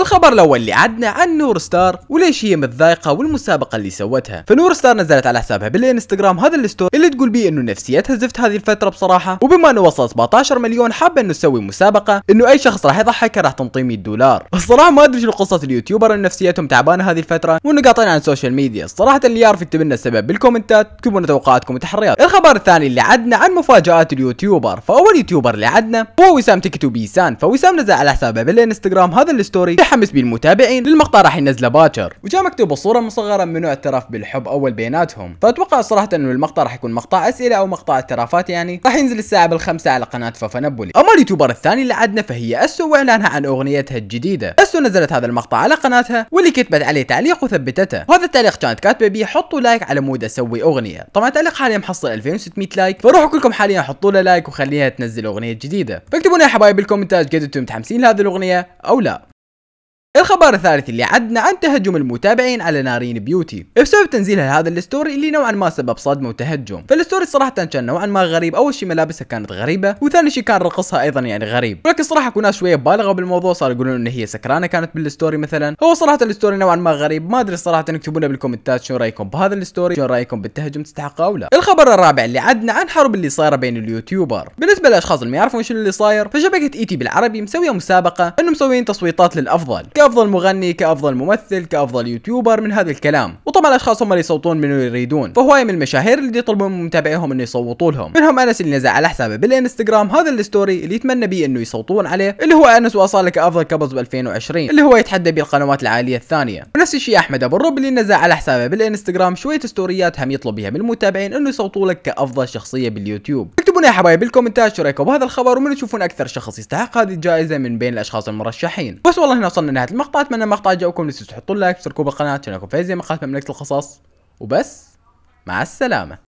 الخبر الاول اللي عدنا عن نور ستار وليش هي متضايقه والمسابقه اللي سوتها فنور ستار نزلت على حسابها بالانستغرام هذا الستوري اللي تقول بيه انه نفسيتها زفت هذه الفتره بصراحه وبما انه وصل 17 مليون حابه انه تسوي مسابقه انه اي شخص راح يضحك راح تنطيه 100 دولار الصراحه ما ادري شنو قصه اليوتيوبر ان نفسيتهم تعبانه هذه الفتره وانه قاطعين عن السوشيال ميديا الصراحه اللي يعرف يكتب لنا السبب بالكومنتات اكتبوا لنا توقعاتكم وتحريات الخبر الثاني اللي عدنا عن مفاجات اليوتيوبر فاول يوتيوبر اللي عدنا هو وسام تيكتو بيسان فوسام نزل على حسابه بالانستغرام هذا الستوري متحمس بالمتابعين المتابعين للمقطع راح ينزله باكر وجاء مكتوب الصوره مصغره منو اعترف بالحب اول بيناتهم فاتوقع صراحه انه المقطع راح يكون مقطع اسئله او مقطع اعترافات يعني راح ينزل الساعه بالخمسة على قناه ففنبولي اما اليوتيوبر الثاني اللي عدنا فهي اسو واعلانها عن اغنيتها الجديده اسو نزلت هذا المقطع على قناتها واللي كتبت عليه تعليق وثبتته وهذا التعليق كانت كاتبه بيه حطوا لايك على مود اسوي اغنيه طبعا التعليق حاليا محصل 2600 لايك فروحوا كلكم حاليا حطوا له لايك وخليها تنزل اغنيه جديده فاكتبوا لنا يا حبايب بالكومنتات قد انتم متحمسين لهذه الاغنيه او لا الخبر الثالث اللي عدنا عن تهجم المتابعين على نارين بيوتي بسبب تنزيلها هذا الستوري اللي نوعا ما سبب صدمه وتهجم فالستوري صراحه كان نوعا ما غريب اول شيء ملابسها كانت غريبه وثاني شيء كان رقصها ايضا يعني غريب ولكن صراحه كنا شويه بالغه بالموضوع صار يقولون ان هي سكرانه كانت بالستوري مثلا هو صراحه الستوري نوعا ما غريب ما ادري صراحه اكتبوا لنا بالكومنتات شو رايكم بهذا الستوري شو رايكم بالتهجم تستحقه او لا الخبر الرابع اللي عدنا عن حرب اللي صايره بين اليوتيوبر بالنسبه للاشخاص اللي ما يعرفون شنو اللي صاير فشبكه اي تي بالعربي مسويه مسابقه انهم مسويين تصويتات للافضل كافضل مغني كافضل ممثل كافضل يوتيوبر من هذا الكلام وطبعا الاشخاص هم اللي يصوتون من يريدون فهوايه من المشاهير اللي يطلبون من متابعيهم انه يصوتوا لهم منهم انس اللي نزل على حسابه بالانستغرام هذا الستوري اللي يتمنى بيه انه يصوتون عليه اللي هو انس واصاله كافضل كبز ب 2020 اللي هو يتحدى بالقنوات القنوات العاليه الثانيه ونفس الشيء احمد ابو الرب اللي نزل على حسابه بالانستغرام شويه ستوريات هم يطلب بها من المتابعين انه يصوتوا لك كافضل شخصيه باليوتيوب شاركونا يا حبايبي بالكومنتات شو رايكم بهذا الخبر ومن تشوفون اكثر شخص يستحق هذه الجائزه من بين الاشخاص المرشحين بس والله هنا وصلنا لنهايه المقطع اتمنى المقطع عجبكم لا تنسوا تحطوا لايك وتشتركوا بالقناه عشان في زي مقاطع مملكه القصص وبس مع السلامه